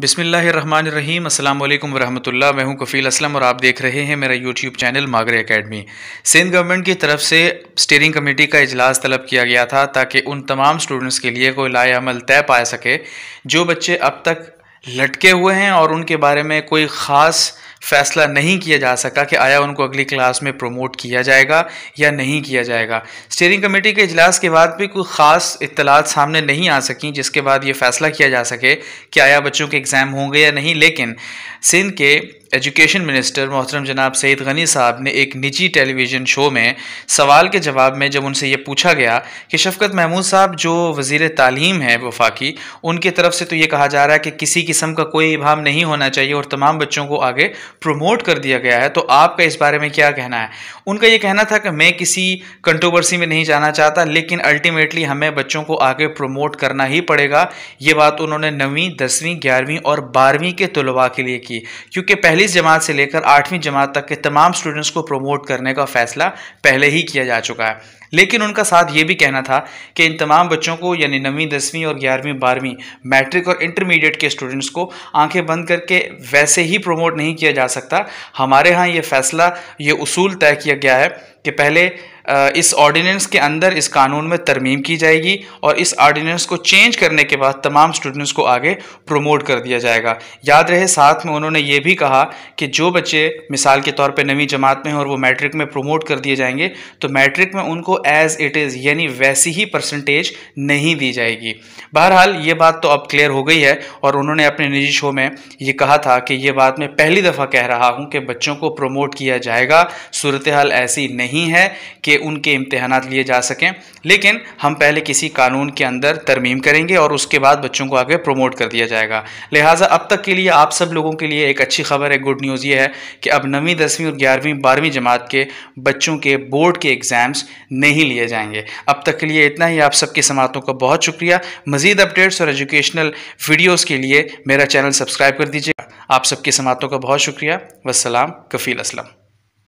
बिसमीम् अल्लाम वरहमतुल्ला मैं हूं कफ़ील असलम और आप देख रहे हैं मेरा YouTube channel Magre academy Sindh government की तरफ से स्टीयरिंग कमेटी का इजलास तलब किया गया था ताकि उन तमाम स्टूडेंट्स के लिए कोई लाए अमल तय पा सके जो बच्चे अब तक लटके हुए हैं और उनके बारे में कोई ख़ास फैसला नहीं किया जा सका कि आया उनको अगली क्लास में प्रोमोट किया जाएगा या नहीं किया जाएगा स्टीयरिंग कमेटी के इजलास के बाद भी कोई ख़ास इतलात सामने नहीं आ सकी जिसके बाद ये फैसला किया जा सके कि आया बच्चों के एग्ज़ाम होंगे या नहीं लेकिन सिंध के एजुकेशन मिनिस्टर मोहतरम जनाब सैद गनी साहब ने एक निजी टेलीविज़न शो में सवाल के जवाब में जब उनसे ये पूछा गया कि शफकत महमूद साहब जो वज़ी तालीम है वफाकी उनकी तरफ से तो ये कहा जा रहा है कि किसी किस्म का कोई इबाम नहीं होना चाहिए और तमाम बच्चों को आगे प्रमोट कर दिया गया है तो आपका इस बारे में क्या कहना है उनका ये कहना था कि मैं किसी कंट्रोवर्सी में नहीं जाना चाहता लेकिन अल्टीमेटली हमें बच्चों को आगे प्रमोट करना ही पड़ेगा ये बात उन्होंने नवीं दसवीं ग्यारहवीं और बारहवीं के तलबा के लिए की क्योंकि पहले पहली जमात से लेकर आठवीं जमात तक के तमाम स्टूडेंट्स को प्रमोट करने का फैसला पहले ही किया जा चुका है लेकिन उनका साथ ये भी कहना था कि इन तमाम बच्चों को यानी नवीं दसवीं और ग्यारहवीं बारहवीं मैट्रिक और इंटरमीडिएट के स्टूडेंट्स को आंखें बंद करके वैसे ही प्रमोट नहीं किया जा सकता हमारे यहाँ ये फैसला ये उसूल तय किया गया है कि पहले इस ऑर्डिनेंस के अंदर इस कानून में तरमीम की जाएगी और इस ऑर्डिनेंस को चेंज करने के बाद तमाम स्टूडेंट्स को आगे प्रमोट कर दिया जाएगा याद रहे साथ में उन्होंने ये भी कहा कि जो बच्चे मिसाल के तौर पर नवी जमात में हैं और वो मैट्रिक में प्रमोट कर दिए जाएंगे तो मैट्रिक में उनको एज इट इज़ यानी वैसी ही परसेंटेज नहीं दी जाएगी बहरहाल ये बात तो अब क्लियर हो गई है और उन्होंने अपने निजी शो में ये कहा था कि ये बात मैं पहली दफ़ा कह रहा हूँ कि बच्चों को प्रमोट किया जाएगा सूरत हाल ऐसी नहीं है कि उनके इम्तहान लिए जा सकें लेकिन हम पहले किसी कानून के अंदर तरमीम करेंगे और उसके बाद बच्चों को आगे प्रमोट कर दिया जाएगा लिहाजा अब तक के लिए आप सब लोगों के लिए एक अच्छी खबर है गुड न्यूज़ ये है कि अब नवीं दसवीं और ग्यारहवीं बारहवीं जमात के बच्चों के बोर्ड के एग्ज़ाम्स नहीं लिए जाएंगे अब तक के लिए इतना ही आप सबकी समातों का बहुत शुक्रिया मज़ीद अपडेट्स और एजुकेशनल वीडियोज़ के लिए मेरा चैनल सब्सक्राइब कर दीजिए आप सबकी समातों का बहुत शुक्रिया वसलाम कफ़ील असलम